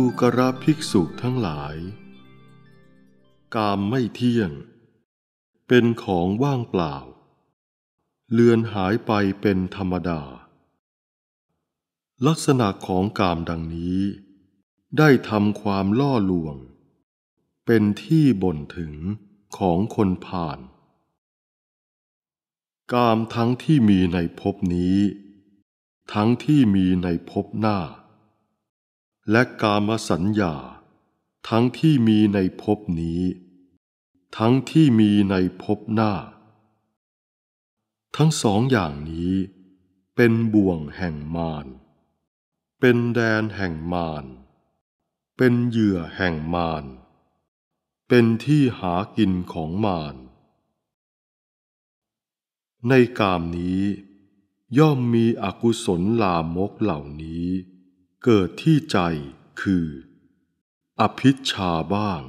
ูกระภิกษุทั้งหลาย กามไม่เที่ยง เป็นของว่างเปล่า เลือนหายไปเป็นธรรมดา ลักษณะของกามดังนี้ ได้ทำความล่อลวง เป็นที่บ่นถึงของคนผ่าน กามทั้งที่มีในภพนี้ ทั้งที่มีในภพหน้าและกามสัญญา ทั้งที่มีในภพนี้ ทั้งที่มีในภพหน้า ทั้งสองอย่างนี้เป็นบ่วงแห่งมารเป็นแดนแห่งมารเป็นเหยื่อแห่งมารเป็นที่หากินของมารในกามนี้ ย่อมมีอกุศลลามกเหล่านี้เกิดที่ใจคือ อภิชาบ้าง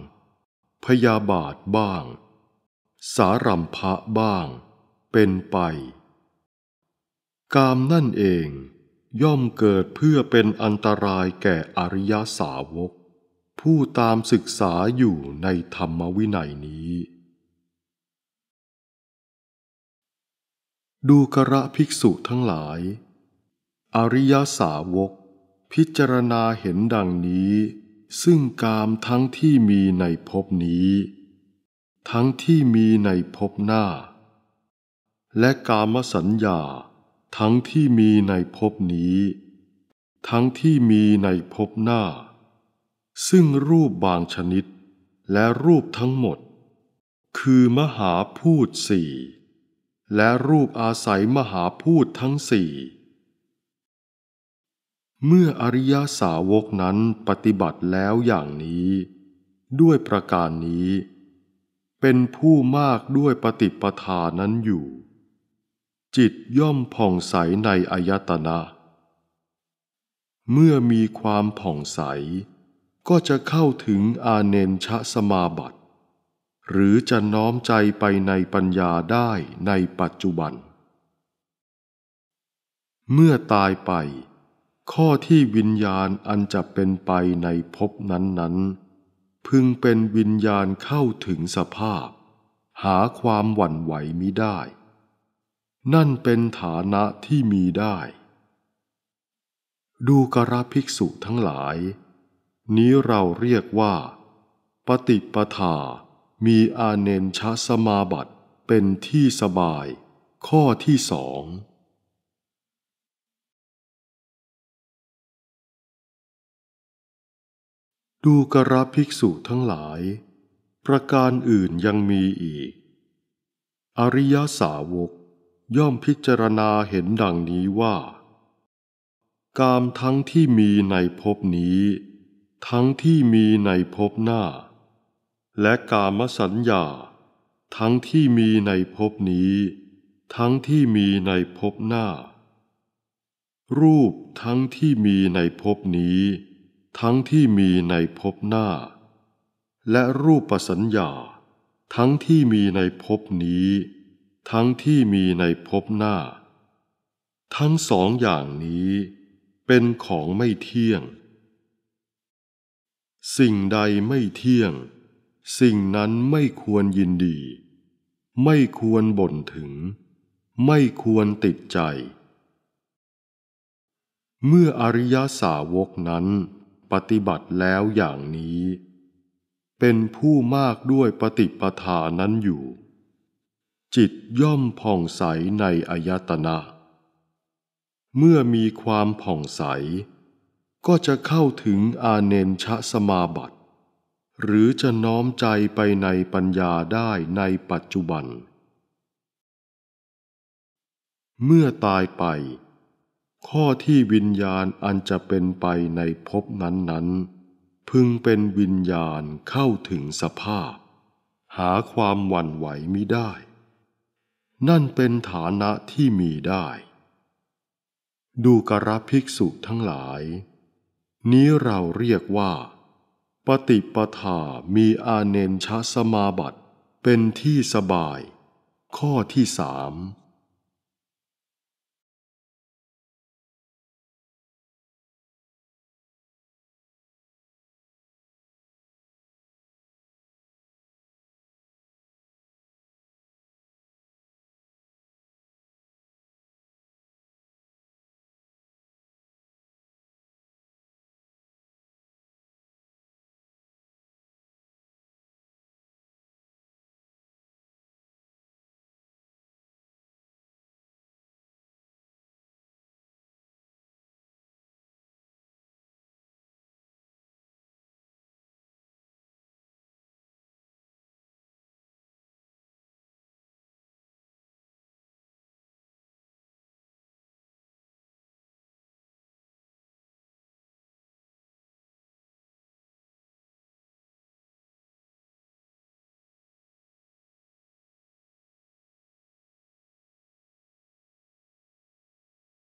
พยาบาทบ้าง สารัมภะบ้าง เป็นไป กามนั่นเองย่อมเกิดเพื่อเป็นอันตรายแก่อริยสาวก ผู้ตามศึกษาอยู่ในธรรมวินัยนี้ ดูกระภิกษุทั้งหลาย อริยสาวกพิจารณาเห็นดังนี้ซึ่งกามทั้งที่มีในภพนี้ ทั้งที่มีในภพหน้า และกามสัญญาทั้งที่มีในภพนี้ ทั้งที่มีในภพหน้า ซึ่งรูปบางชนิดและรูปทั้งหมด คือมหาพูดสี่และรูปอาศัยมหาพูดทั้งสี่เมื่ออริยาสาวกนั้นปฏิบัติแล้วอย่างนี้ ด้วยประการนี้ เป็นผู้มากด้วยปฏิปทานั้นอยู่ จิตย่อมผ่องใสในอายตนะเมื่อมีความผ่องใส ก็จะเข้าถึงอาเนนชะสมาบัติ หรือจะน้อมใจไปในปัญญาได้ในปัจจุบัน เมื่อตายไปข้อที่วิญญาณอันจะเป็นไปในภพนั้นๆ พึงเป็นวิญญาณเข้าถึงสภาพ หาความหวั่นไหวมิได้ นั่นเป็นฐานะที่มีได้ ดูกระภิกษุทั้งหลาย นี้เราเรียกว่า ปฏิปทา มีอาเนนชะสมาบัติเป็นที่สบายข้อที่สองดูกระภิกษุทั้งหลาย ประการอื่นยังมีอีก อริยสาวก ย่อมพิจารณาเห็นดังนี้ว่า กามทั้งที่มีในภพนี้ ทั้งที่มีในภพหน้า และกามสัญญา ทั้งที่มีในภพนี้ ทั้งที่มีในภพหน้า รูปทั้งที่มีในภพนี้ทั้งที่มีในภพหน้า และรูปสัญญา ทั้งที่มีในภพนี้ ทั้งที่มีในภพหน้า ทั้งสองอย่างนี้เป็นของไม่เที่ยง สิ่งใดไม่เที่ยง สิ่งนั้นไม่ควรยินดี ไม่ควรบ่นถึง ไม่ควรติดใจ เมื่ออริยสาวกนั้นปฏิบัติแล้วอย่างนี้ เป็นผู้มากด้วยปฏิปทานั้นอยู่ จิตย่อมผ่องใสในอายตนะ เมื่อมีความผ่องใส ก็จะเข้าถึงอาเนนชะสมาบัติ หรือจะน้อมใจไปในปัญญาได้ในปัจจุบัน เมื่อตายไปข้อที่วิญญาณอันจะเป็นไปในภพนั้นๆ พึงเป็นวิญญาณเข้าถึงสภาพ หาความหวั่นไหวมิได้ นั่นเป็นฐานะที่มีได้ ดูกระภิกษุทั้งหลาย นี้เราเรียกว่า ปฏิปทามีอาเนนชสมาบัติ เป็นที่สบาย ข้อที่สาม